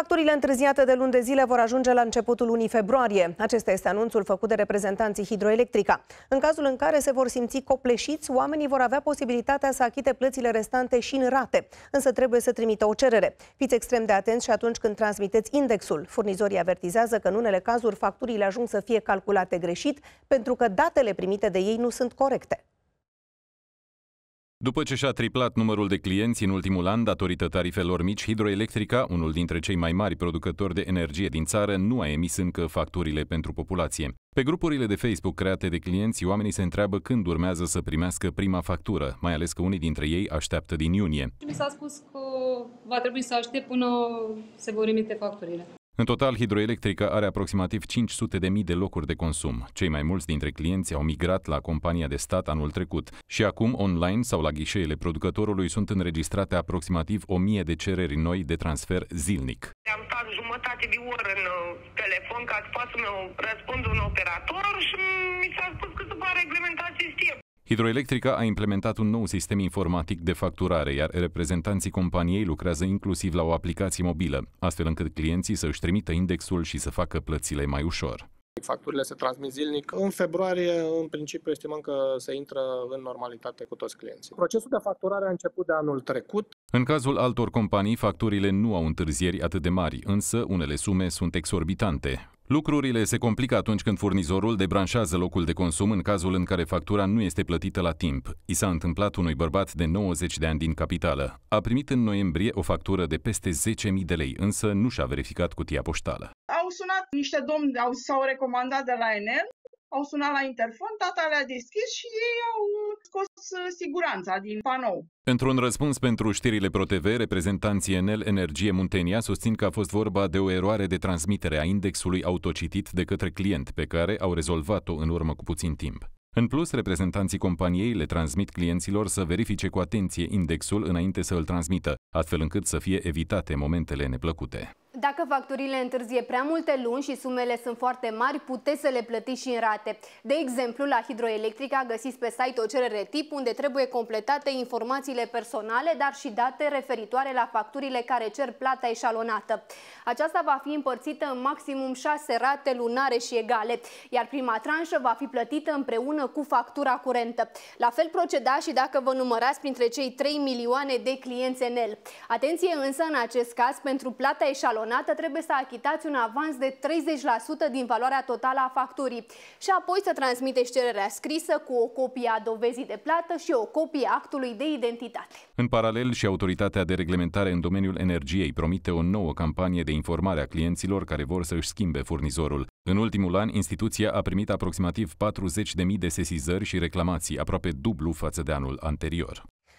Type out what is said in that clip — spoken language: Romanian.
Facturile întârziate de luni de zile vor ajunge la începutul lunii februarie. Acesta este anunțul făcut de reprezentanții Hidroelectrica. În cazul în care se vor simți copleșiți, oamenii vor avea posibilitatea să achite plățile restante și în rate, însă trebuie să trimită o cerere. Fiți extrem de atenți și atunci când transmiteți indexul. Furnizorii avertizează că în unele cazuri facturile ajung să fie calculate greșit pentru că datele primite de ei nu sunt corecte. După ce și-a triplat numărul de clienți în ultimul an datorită tarifelor mici, Hidroelectrica, unul dintre cei mai mari producători de energie din țară, nu a emis încă facturile pentru populație. Pe grupurile de Facebook create de clienți, oamenii se întreabă când urmează să primească prima factură, mai ales că unii dintre ei așteaptă din iunie. Mi s-a spus că va trebui să aștept până se vor emite facturile. În total, hidroelectrica are aproximativ 500.000 de locuri de consum. Cei mai mulți dintre clienți au migrat la compania de stat anul trecut și acum online sau la ghișeele producătorului sunt înregistrate aproximativ 1000 de cereri noi de transfer zilnic. Am stat jumătate de oră în uh, telefon ca să pot să-mi răspund un operator și mi s-a spus că se va reglementa Hidroelectrica a implementat un nou sistem informatic de facturare, iar reprezentanții companiei lucrează inclusiv la o aplicație mobilă, astfel încât clienții să își trimită indexul și să facă plățile mai ușor. Facturile se transmit zilnic. În februarie, în principiu, estimăm că se intră în normalitate cu toți clienții. Procesul de facturare a început de anul trecut. În cazul altor companii, facturile nu au întârzieri atât de mari, însă unele sume sunt exorbitante. Lucrurile se complică atunci când furnizorul debranșează locul de consum în cazul în care factura nu este plătită la timp. I s-a întâmplat unui bărbat de 90 de ani din capitală. A primit în noiembrie o factură de peste 10.000 de lei, însă nu și-a verificat cutia poștală. Au sunat niște domni, au, s-au recomandat de la Enel, au sunat la interfon, tata le-a deschis și ei au Uh, siguranța din panou. Într-un răspuns pentru știrile ProTV, reprezentanții Enel Energie Muntenia susțin că a fost vorba de o eroare de transmitere a indexului autocitit de către client, pe care au rezolvat-o în urmă cu puțin timp. În plus, reprezentanții companiei le transmit clienților să verifice cu atenție indexul înainte să îl transmită, astfel încât să fie evitate momentele neplăcute. Dacă facturile întârzie prea multe luni și sumele sunt foarte mari, puteți să le plătiți și în rate. De exemplu, la Hidroelectrica găsiți pe site o cerere tip unde trebuie completate informațiile personale, dar și date referitoare la facturile care cer plata eșalonată. Aceasta va fi împărțită în maximum 6 rate lunare și egale, iar prima tranșă va fi plătită împreună cu factura curentă. La fel proceda și dacă vă numărați printre cei 3 milioane de clienți Enel. Atenție însă în acest caz pentru plata eșalonată etalonată trebuie să achitați un avans de 30% din valoarea totală a facturii și apoi să transmiteți cererea scrisă cu o copie a dovezii de plată și o copie a actului de identitate. În paralel și Autoritatea de Reglementare în domeniul energiei promite o nouă campanie de informare a clienților care vor să își schimbe furnizorul. În ultimul an, instituția a primit aproximativ 40.000 de sesizări și reclamații, aproape dublu față de anul anterior.